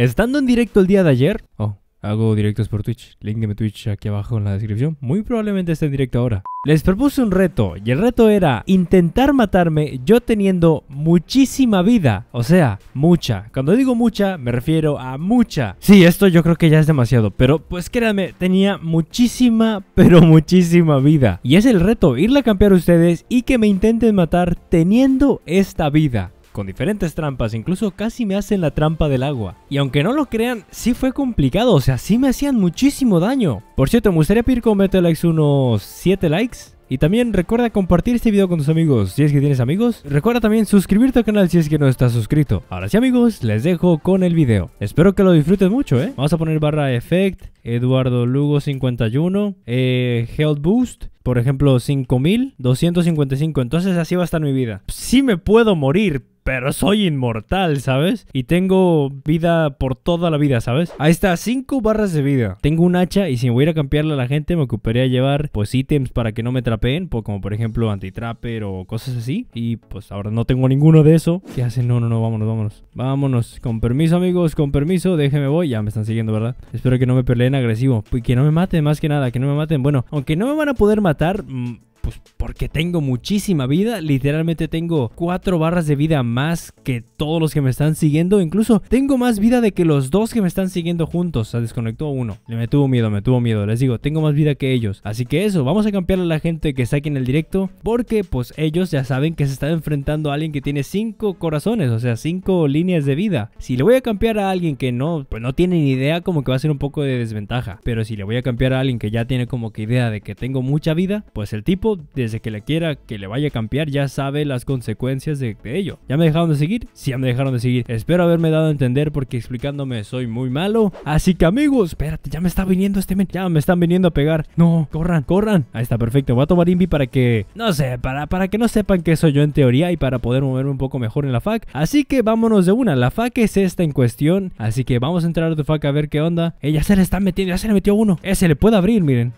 Estando en directo el día de ayer, oh, hago directos por Twitch, link de mi Twitch aquí abajo en la descripción, muy probablemente esté en directo ahora. Les propuse un reto y el reto era intentar matarme yo teniendo muchísima vida, o sea, mucha. Cuando digo mucha, me refiero a mucha. Sí, esto yo creo que ya es demasiado, pero pues créanme, tenía muchísima, pero muchísima vida. Y es el reto, irle a campear a ustedes y que me intenten matar teniendo esta vida con diferentes trampas, incluso casi me hacen la trampa del agua. Y aunque no lo crean, sí fue complicado, o sea, sí me hacían muchísimo daño. Por cierto, me gustaría pedir con likes unos 7 likes. Y también recuerda compartir este video con tus amigos si es que tienes amigos. Recuerda también suscribirte al canal si es que no estás suscrito. Ahora sí amigos, les dejo con el video. Espero que lo disfrutes mucho, ¿eh? Vamos a poner barra effect, Eduardo Lugo 51, eh, health boost, por ejemplo 5255. Entonces así va a estar mi vida. Sí me puedo morir, pero soy inmortal, ¿sabes? Y tengo vida por toda la vida, ¿sabes? Ahí está, cinco barras de vida. Tengo un hacha y si me voy a ir a a la gente, me ocuparía llevar, pues, ítems para que no me trapeen, como por ejemplo antitrapper o cosas así. Y pues ahora no tengo ninguno de eso. ¿Qué hacen? No, no, no, vámonos, vámonos. Vámonos. Con permiso, amigos, con permiso. Déjenme voy. Ya me están siguiendo, ¿verdad? Espero que no me peleen agresivo. Y que no me maten, más que nada, que no me maten. Bueno, aunque no me van a poder matar... Mm, pues, porque tengo muchísima vida, literalmente tengo cuatro barras de vida más que todos los que me están siguiendo, incluso tengo más vida de que los dos que me están siguiendo juntos, se desconectó uno, me tuvo miedo, me tuvo miedo, les digo, tengo más vida que ellos, así que eso, vamos a campear a la gente que está aquí en el directo, porque pues ellos ya saben que se están enfrentando a alguien que tiene cinco corazones, o sea, cinco líneas de vida, si le voy a campear a alguien que no, pues no tiene ni idea, como que va a ser un poco de desventaja, pero si le voy a cambiar a alguien que ya tiene como que idea de que tengo mucha vida, pues el tipo desde que le quiera que le vaya a campear, ya sabe las consecuencias de, ello. ¿Ya me dejaron de seguir? Sí, ya me dejaron de seguir. Espero haberme dado a entender porque explicándome soy muy malo. Así que amigos, espérate, ya me está viniendo este men. Ya me están viniendo a pegar. No, corran, corran. Ahí está, perfecto. Voy a tomar Invi para que, no sé, para, para que no sepan que soy yo en teoría y para poder moverme un poco mejor en la fac. Así que vámonos de una. La fac es esta en cuestión. Así que vamos a entrar a tu fac a ver qué onda. Ella se le está metiendo, ya se le metió uno. Ese le puede abrir, miren.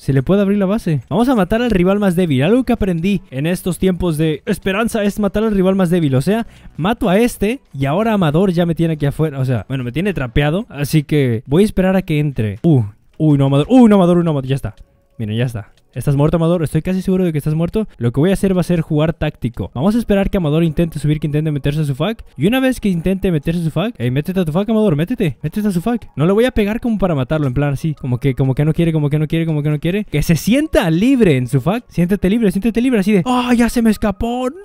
Se le puede abrir la base. Vamos a matar al rival más débil. Algo que aprendí en estos tiempos de esperanza es matar al rival más débil. O sea, mato a este y ahora Amador ya me tiene aquí afuera. O sea, bueno, me tiene trapeado. Así que voy a esperar a que entre. Uh, uy, no Amador. Uy, no Amador, uy, no Amador. Ya está. Miren, ya está. ¿Estás muerto, Amador? Estoy casi seguro de que estás muerto. Lo que voy a hacer va a ser jugar táctico. Vamos a esperar que Amador intente subir, que intente meterse a su fac. Y una vez que intente meterse a su fac, Ey, métete a tu fac, Amador, métete, métete a su fac. No le voy a pegar como para matarlo, en plan así. Como que, como que no quiere, como que no quiere, como que no quiere. Que se sienta libre en su fac. Siéntete libre, siéntete libre, así de. ¡Ah! ya se me escapó! ¡No!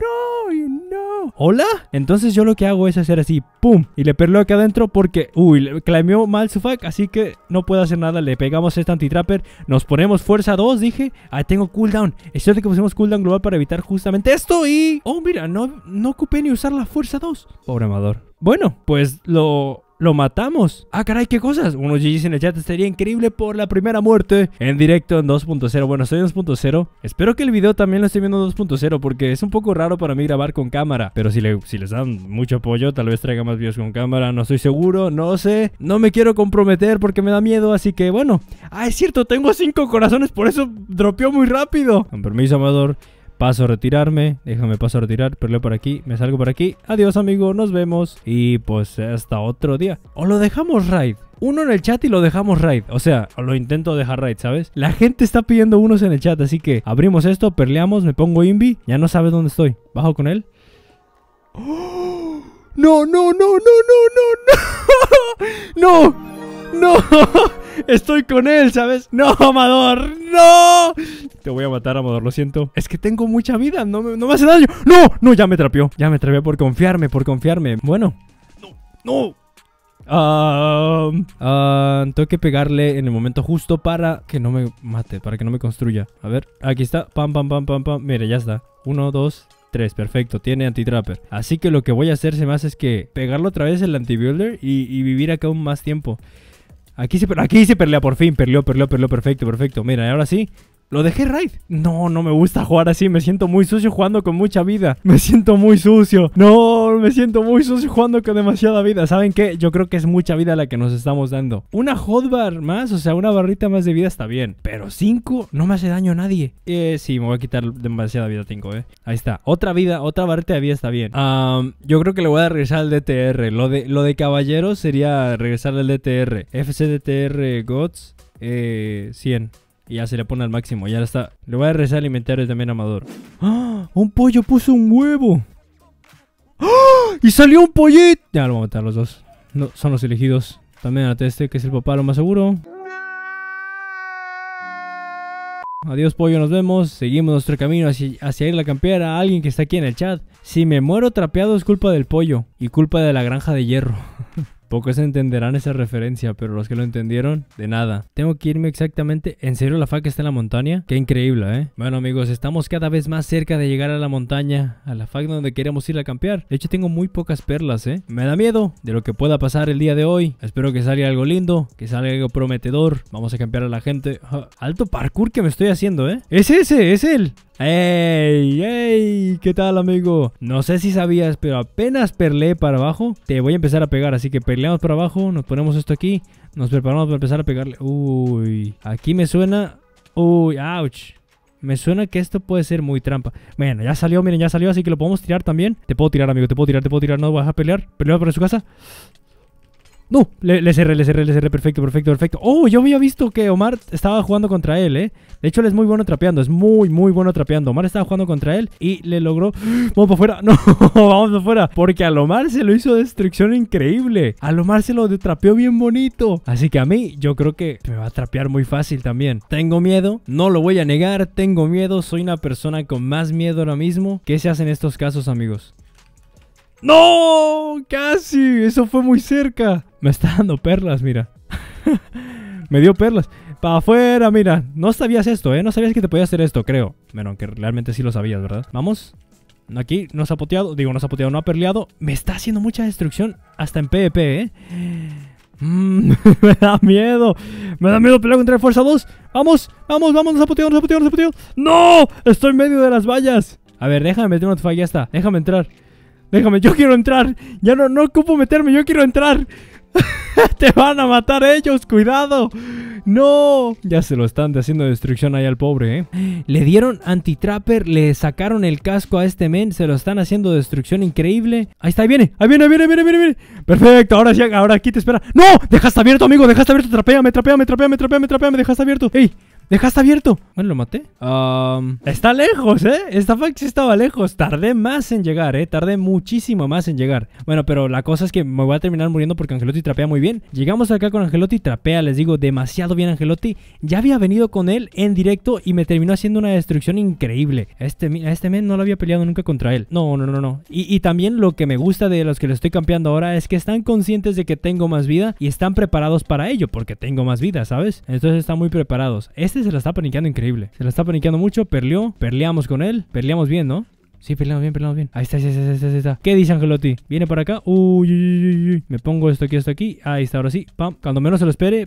hola. Entonces yo lo que hago es hacer así, pum, y le perlo acá adentro porque, uy, le mal su fac, así que no puedo hacer nada. Le pegamos este antitrapper, nos ponemos fuerza 2, dije. Ah, tengo cooldown. Es cierto que pusimos cooldown global para evitar justamente esto y... Oh, mira, no, no ocupé ni usar la fuerza 2. Pobre amador. Bueno, pues lo lo matamos. Ah, caray, qué cosas. Unos GGs en el chat estaría increíble por la primera muerte en directo en 2.0. Bueno, estoy en 2.0. Espero que el video también lo esté viendo en 2.0 porque es un poco raro para mí grabar con cámara. Pero si, si les dan mucho apoyo, tal vez traiga más videos con cámara. No estoy seguro, no sé. No me quiero comprometer porque me da miedo, así que bueno. Ah, es cierto, tengo 5 corazones, por eso dropeó muy rápido. Con permiso, Amador paso a retirarme, déjame paso a retirar, Perleo por aquí, me salgo por aquí, adiós amigo, nos vemos y pues hasta otro día. O lo dejamos raid. Uno en el chat y lo dejamos raid. O sea, lo intento dejar raid, ¿sabes? La gente está pidiendo unos en el chat, así que abrimos esto, perleamos, me pongo Invi. Ya no sabes dónde estoy. Bajo con él. No, no, no, no, no, no, no. no. ¡No! Estoy con él, ¿sabes? ¡No, Amador! ¡No! Te voy a matar, Amador, lo siento. Es que tengo mucha vida, no me, hace daño. ¡No! ¡No! Ya me trapeó. Ya me trapeó por confiarme, por confiarme. Bueno. ¡No! ¡No! tengo que pegarle en el momento justo para que no me mate, para que no me construya. A ver, aquí está. Pam, pam, pam, pam, pam. Mire, ya está. Uno, dos, tres. Perfecto, tiene anti trapper. Así que lo que voy a hacer, más es que pegarlo otra vez el antibuilder y, y vivir acá aún más tiempo. Aquí se, aquí se perlea por fin, perleó, perleó, perleó, perfecto, perfecto. Mira, ahora sí, lo dejé raid. No, no me gusta jugar así. Me siento muy sucio jugando con mucha vida. Me siento muy sucio. No, me siento muy sucio jugando con demasiada vida. ¿Saben qué? Yo creo que es mucha vida la que nos estamos dando. Una hotbar más, o sea, una barrita más de vida está bien. Pero 5 no me hace daño a nadie. Eh, sí, me voy a quitar demasiada vida 5, eh. Ahí está. Otra vida, otra barrita de vida está bien. yo creo que le voy a regresar al DTR. Lo de, lo de caballero sería regresar al DTR. FC DTR Gods. Eh, 100. Y ya se le pone al máximo, ya está. Le voy a rezar el también Amador. ¡Ah! ¡Un pollo puso un huevo! ¡Ah! ¡Y salió un pollito! Ya lo vamos a matar los dos. No, son los elegidos. También a este, que es el papá, lo más seguro. Adiós pollo, nos vemos. Seguimos nuestro camino hacia, hacia ir la campear alguien que está aquí en el chat. Si me muero trapeado es culpa del pollo y culpa de la granja de hierro. Pocos entenderán esa referencia, pero los que lo entendieron, de nada. Tengo que irme exactamente. ¿En serio la que está en la montaña? Qué increíble, ¿eh? Bueno, amigos, estamos cada vez más cerca de llegar a la montaña, a la fac donde queremos ir a campear. De hecho, tengo muy pocas perlas, ¿eh? Me da miedo de lo que pueda pasar el día de hoy. Espero que salga algo lindo, que salga algo prometedor. Vamos a campear a la gente. Alto parkour que me estoy haciendo, ¿eh? Es ese, es él. ¡Ey! ¡Ey! ¿Qué tal, amigo? No sé si sabías, pero apenas perlé para abajo. Te voy a empezar a pegar, así que perleamos para abajo, nos ponemos esto aquí, nos preparamos para empezar a pegarle. Uy, aquí me suena... Uy, ouch. Me suena que esto puede ser muy trampa. Bueno, ya salió, miren, ya salió, así que lo podemos tirar también. Te puedo tirar, amigo, te puedo tirar, te puedo tirar. No vas a pelear. Pelea para su casa. No, le, le, cerré, le cerré, le cerré. Perfecto, perfecto, perfecto. Oh, yo había visto que Omar estaba jugando contra él, ¿eh? De hecho, él es muy bueno trapeando. Es muy, muy bueno trapeando. Omar estaba jugando contra él y le logró... Vamos para afuera. No, vamos para afuera. Porque a Omar se lo hizo destrucción increíble. A Omar se lo trapeó bien bonito. Así que a mí, yo creo que me va a trapear muy fácil también. Tengo miedo. No lo voy a negar. Tengo miedo. Soy una persona con más miedo ahora mismo. ¿Qué se hace en estos casos, amigos? ¡No! ¡Casi! Eso fue muy cerca. Me está dando perlas, mira. me dio perlas. Para afuera, mira. No sabías esto, ¿eh? No sabías que te podía hacer esto, creo. Bueno, aunque realmente sí lo sabías, ¿verdad? Vamos. Aquí nos ha poteado. Digo, nos ha poteado, no ha perleado. Me está haciendo mucha destrucción hasta en PvP, ¿eh? Mm, me da miedo. Me da miedo pelear contra el Fuerza 2. Vamos, vamos, vamos. Nos ha poteado, nos ha poteado, nos ha poteado. ¡No! Estoy en medio de las vallas. A ver, déjame meter una ya está. Déjame entrar. Déjame, yo quiero entrar. Ya no, no ocupo meterme, yo quiero entrar. Te van a matar ellos, cuidado. No. Ya se lo están haciendo destrucción ahí al pobre, ¿eh? Le dieron anti trapper, le sacaron el casco a este men, se lo están haciendo destrucción increíble. Ahí está, ahí viene, ahí viene, ahí viene, viene, viene. Perfecto, ahora sí, ahora aquí te espera. No, dejaste abierto, amigo, dejaste abierto, trapea, me trapea, me trapea, me trapea, me trapea, me dejaste abierto. Ey, ¡Dejaste abierto! Bueno, lo maté. Um, está lejos, ¿eh? Esta estaba lejos. Tardé más en llegar, ¿eh? Tardé muchísimo más en llegar. Bueno, pero la cosa es que me voy a terminar muriendo porque Angelotti trapea muy bien. Llegamos acá con Angelotti, trapea, les digo, demasiado bien Angelotti. Ya había venido con él en directo y me terminó haciendo una destrucción increíble. Este, este men no lo había peleado nunca contra él. No, no, no, no. Y, también lo que me gusta de los que le estoy campeando ahora es que están conscientes de que tengo más vida y están preparados para ello porque tengo más vida, ¿sabes? Entonces están muy preparados. Este este se la está paniqueando increíble. Se la está paniqueando mucho, perleó, perleamos con él, perleamos bien, ¿no? Sí, peleamos bien, peleamos bien. Ahí está, ahí está, ahí está, ahí está. ¿Qué dice Angelotti? Viene para acá. Uy, uy, uy, uy. Me pongo esto aquí, esto aquí. Ahí está, ahora sí. Pam. Cuando menos se lo espere.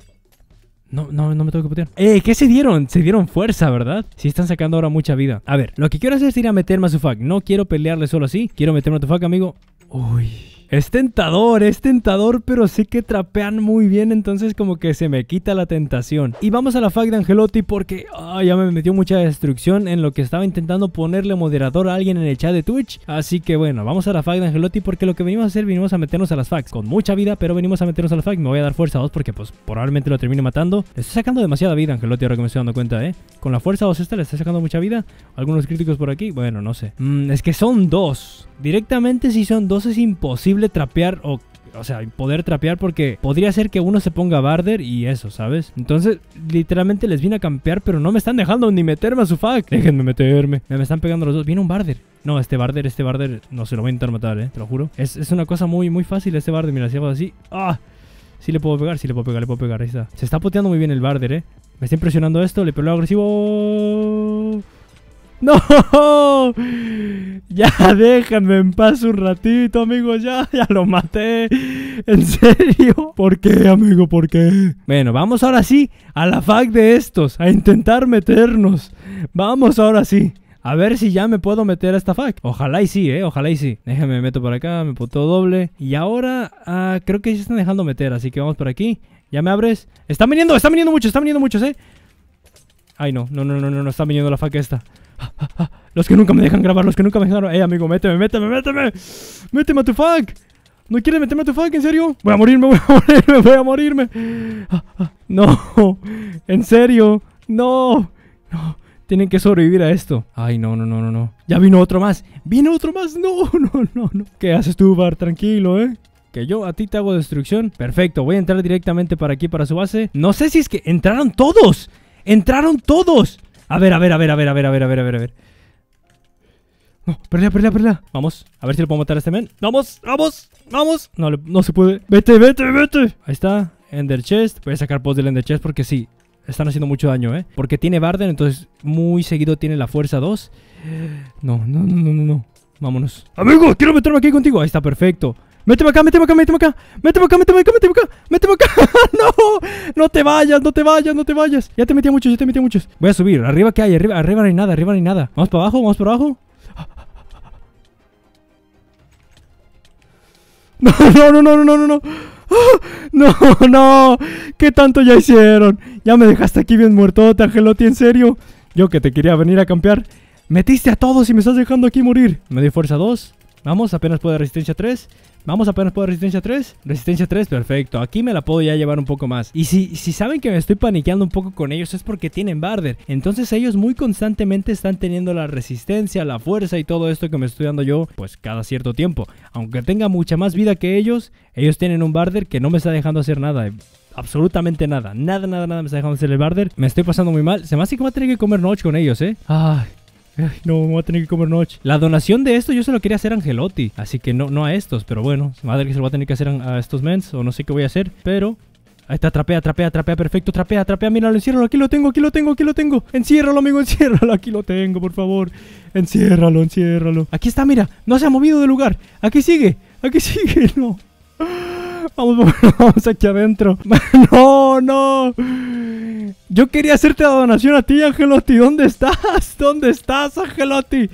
No, no, no me tengo que putear. Eh, ¿qué se dieron? Se dieron fuerza, ¿verdad? Sí, están sacando ahora mucha vida. A ver, lo que quiero hacer es ir a meterme a su fuck. No quiero pelearle solo así. Quiero meterme a tu fuck, amigo. Uy. Es tentador, es tentador, pero sí que trapean muy bien, entonces como que se me quita la tentación. Y vamos a la fac de Angelotti porque ah, ya me metió mucha destrucción en lo que estaba intentando ponerle moderador a alguien en el chat de Twitch. Así que bueno, vamos a la fac de Angelotti porque lo que venimos a hacer, venimos a meternos a las facs. Con mucha vida, pero venimos a meternos a las facs. Me voy a dar fuerza 2 porque pues probablemente lo termine matando. Le estoy sacando demasiada vida, Angelotti, ahora que me estoy dando cuenta, ¿eh? Con la fuerza 2 esta le está sacando mucha vida. Algunos críticos por aquí, bueno, no sé. Mm, es que son dos. Directamente si son dos es imposible trapear o o sea, poder trapear porque podría ser que uno se ponga barder y eso, ¿sabes? Entonces, literalmente les vine a campear, pero no me están dejando ni meterme a su fac. Déjenme meterme. Me están pegando los dos. Viene un barder. No, este barder, este barder, no se lo voy a intentar matar, ¿eh? Te lo juro. Es, una cosa muy, muy fácil este barder. Mira, si hago así. ¡Ah! Sí le puedo pegar, sí le puedo pegar, le puedo pegar. Ahí está. Se está poteando muy bien el barder, ¿eh? Me está impresionando esto. Le pego agresivo. ¡No! Ya déjenme en paz un ratito, amigo. Ya, ya lo maté. ¿En serio? ¿Por qué, amigo? ¿Por qué? Bueno, vamos ahora sí a la fac de estos, a intentar meternos. Vamos ahora sí. A ver si ya me puedo meter a esta fac. Ojalá y sí, eh. Ojalá y sí. Déjame, me meto por acá, me puto doble. Y ahora ah, creo que se están dejando meter, así que vamos por aquí. ¿Ya me abres? Están viniendo, están viniendo muchos, están viniendo muchos, eh. Ay, no, no, no, no, no, no, están viniendo la fac esta los que nunca me dejan grabar, los que nunca me dejan grabar. Eh, amigo, méteme, méteme, méteme. Méteme a tu fuck. ¿No quieres meterme a tu fuck? ¿En serio? Voy a morirme, voy a morirme, voy a morirme. no, en serio. No, no. Tienen que sobrevivir a esto. Ay, no, no, no, no, no. Ya vino otro más. Vino otro más. No, no, no, no. ¿Qué haces tú, Bar? Tranquilo, ¿eh? Que yo a ti te hago destrucción. Perfecto, voy a entrar directamente para aquí, para su base. No sé si es que entraron todos. Entraron todos. A ver, a ver, a ver, a ver, a ver, a ver, a ver, a ver, a ver. No, perla, perla, perla. Vamos, a ver si lo puedo matar a este men. ¡Vamos, vamos, vamos! No, no se puede. ¡Vete, vete, vete! Ahí está, Ender Chest. Voy a sacar post del Ender Chest porque sí, están haciendo mucho daño, ¿eh? Porque tiene Barden, entonces muy seguido tiene la fuerza 2. No, no, no, no, no, no. Vámonos. Amigo, quiero meterme aquí contigo. Ahí está, perfecto. Méteme acá, méteme acá, méteme acá. Méteme acá, méteme acá, méteme acá. Méteme acá. no, no te vayas, no te vayas, no te vayas. Ya te metí a muchos, ya te metí a muchos. Voy a subir. Arriba que hay, arriba, arriba no hay nada, arriba no hay nada. Vamos para abajo, vamos para abajo. No, no, no, no, no, no, no. No, ¿Qué tanto ya hicieron? Ya me dejaste aquí bien muerto, Angelotti, en serio. Yo que te quería venir a campear. Metiste a todos y me estás dejando aquí morir. Me di fuerza dos. Vamos, apenas puedo resistencia 3. Vamos, apenas puedo resistencia 3. Resistencia 3, perfecto. Aquí me la puedo ya llevar un poco más. Y si, si saben que me estoy paniqueando un poco con ellos es porque tienen Barder. Entonces ellos muy constantemente están teniendo la resistencia, la fuerza y todo esto que me estoy dando yo, pues cada cierto tiempo. Aunque tenga mucha más vida que ellos, ellos tienen un Barder que no me está dejando hacer nada absolutamente nada. Nada, nada, nada me está dejando hacer el barder. Me estoy pasando muy mal. Se me hace que me a tener que comer noche con ellos, ¿eh? Ay, no, me voy a tener que comer noche. La donación de esto yo se lo quería hacer a Angelotti. Así que no, no a estos. Pero bueno, madre que se lo voy a tener que hacer a, estos mens. O no sé qué voy a hacer. Pero Ahí está, trapea, trapea, trapea, perfecto, trapea, trapea, míralo, enciérralo, aquí lo tengo, aquí lo tengo, aquí lo tengo. Enciérralo, amigo, enciérralo, aquí lo tengo, por favor. Enciérralo, enciérralo. Aquí está, mira, no se ha movido de lugar. Aquí sigue, aquí sigue, no. Vamos, vamos aquí adentro. No, no. Yo quería hacerte la donación a ti, Angelotti. ¿Dónde estás? ¿Dónde estás, Angelotti?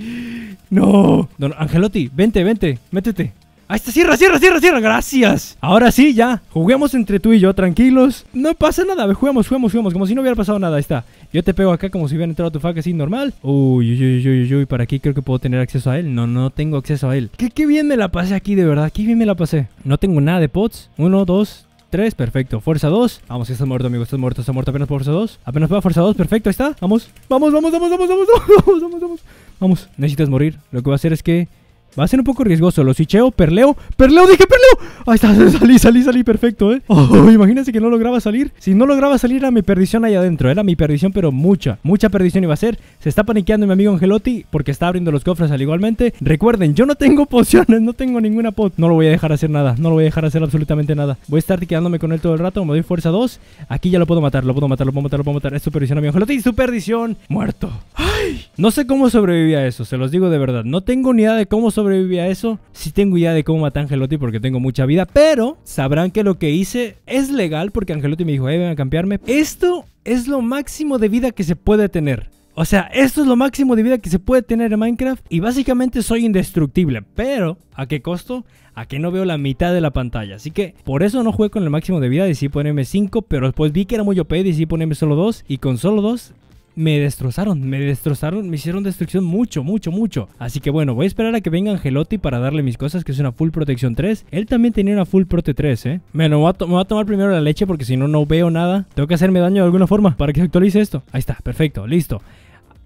No. Angelotti, vente, vente. Métete. Ahí está, cierra, cierra, cierra, cierra, gracias. Ahora sí, ya. Juguemos entre tú y yo, tranquilos. No pasa nada, juguemos, juguemos, juguemos, como si no hubiera pasado nada. Ahí está. Yo te pego acá como si hubiera entrado tu fac así normal. Uy, uy, uy, uy, uy, para aquí creo que puedo tener acceso a él. No, no tengo acceso a él. Qué, bien me la pasé aquí, de verdad. Qué bien me la pasé. No tengo nada de pots. Uno, dos, tres. perfecto. Fuerza 2. Vamos, ya estás muerto, amigo. Está muerto, está muerto. Apenas fuerza dos. Apenas va fuerza dos. perfecto, ahí está. Vamos, vamos, vamos, vamos, vamos, vamos, vamos, vamos, vamos, vamos. Vamos, necesitas morir. Lo que voy a hacer es que Va a ser un poco riesgoso. Lo sicheo, perleo. ¡Perleo! ¡Dije perleo! Ahí está, salí, salí, salí. Perfecto, ¿eh? imagínense que no lograba salir. Si no lograba salir, era mi perdición ahí adentro. Era mi perdición, pero mucha. Mucha perdición iba a ser. Se está paniqueando mi amigo Angelotti porque está abriendo los cofres al igualmente. Recuerden, yo no tengo pociones. No tengo ninguna pot. No lo voy a dejar hacer nada. No lo voy a dejar hacer absolutamente nada. Voy a estar quedándome con él todo el rato. Me doy fuerza 2. Aquí ya lo puedo matar. Lo puedo matar, lo puedo matar, lo puedo matar. Es su perdición, amigo Angelotti. Su perdición. Muerto. ¡Ay! No sé cómo sobreviví a eso. Se los digo de verdad. No tengo ni idea de cómo sobrevivir sobreviví a eso. Si tengo idea de cómo matar a Angelotti porque tengo mucha vida, pero sabrán que lo que hice es legal porque Angelotti me dijo, hey, eh, ven a cambiarme". Esto es lo máximo de vida que se puede tener. O sea, esto es lo máximo de vida que se puede tener en Minecraft y básicamente soy indestructible, pero ¿a qué costo? A que no veo la mitad de la pantalla. Así que por eso no jugué con el máximo de vida, decidí ponerme 5, pero después vi que era muy y decidí ponerme solo 2 y con solo 2 me destrozaron, me destrozaron, me hicieron destrucción mucho, mucho, mucho. Así que bueno, voy a esperar a que venga Angelotti para darle mis cosas, que es una full protección 3. Él también tenía una full prote 3, ¿eh? Bueno, me voy, a tomar primero la leche porque si no, no veo nada. Tengo que hacerme daño de alguna forma para que se actualice esto. Ahí está, perfecto, listo.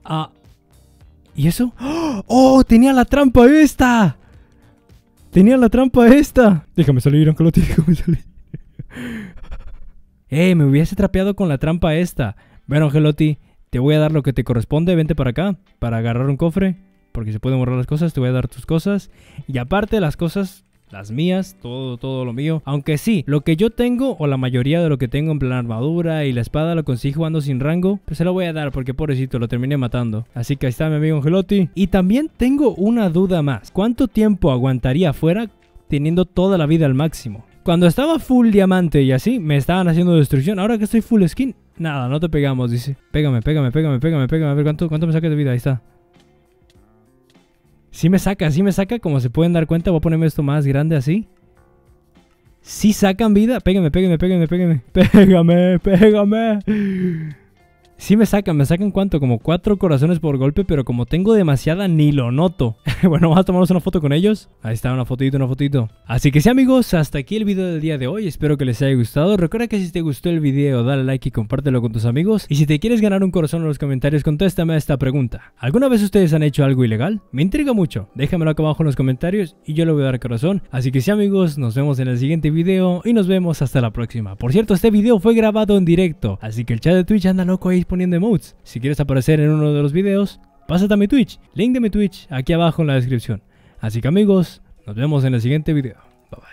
Ah, ¿Y eso? ¡Oh! ¡Oh tenía la trampa esta. Tenía la trampa esta. Déjame salir, Angelotti, déjame salir. ¡Eh! Me hubiese trapeado con la trampa esta. Bueno, Angelotti, te voy a dar lo que te corresponde, vente para acá, para agarrar un cofre, porque se pueden borrar las cosas, te voy a dar tus cosas. Y aparte las cosas, las mías, todo, todo lo mío. Aunque sí, lo que yo tengo, o la mayoría de lo que tengo en plan armadura y la espada lo conseguí jugando sin rango, pues se lo voy a dar porque pobrecito, lo terminé matando. Así que ahí está mi amigo Angelotti. Y también tengo una duda más. ¿Cuánto tiempo aguantaría afuera teniendo toda la vida al máximo? Cuando estaba full diamante y así, me estaban haciendo destrucción. Ahora que estoy full skin, Nada, no te pegamos, dice. Pégame, pégame, pégame, pégame, pégame. A ver, ¿cuánto, cuánto me saca de vida? Ahí está. Sí me saca, sí me saca. Como se pueden dar cuenta, voy a ponerme esto más grande así. Sí sacan vida. Pégame, pégame, pégame, pégame. Pégame, pégame. Sí me sacan, me sacan cuánto, como cuatro corazones por golpe, pero como tengo demasiada ni lo noto. bueno, vamos a tomarnos una foto con ellos. Ahí está, una fotito, una fotito. Así que sí amigos, hasta aquí el video del día de hoy. Espero que les haya gustado. Recuerda que si te gustó el video, dale like y compártelo con tus amigos. Y si te quieres ganar un corazón en los comentarios, contéstame a esta pregunta. ¿Alguna vez ustedes han hecho algo ilegal? Me intriga mucho. Déjamelo acá abajo en los comentarios y yo le voy a dar corazón. Así que sí amigos, nos vemos en el siguiente video y nos vemos hasta la próxima. Por cierto, este video fue grabado en directo, así que el chat de Twitch anda loco ahí poniendo emotes. Si quieres aparecer en uno de los videos, pásate a mi Twitch. Link de mi Twitch aquí abajo en la descripción. Así que amigos, nos vemos en el siguiente video. Bye bye.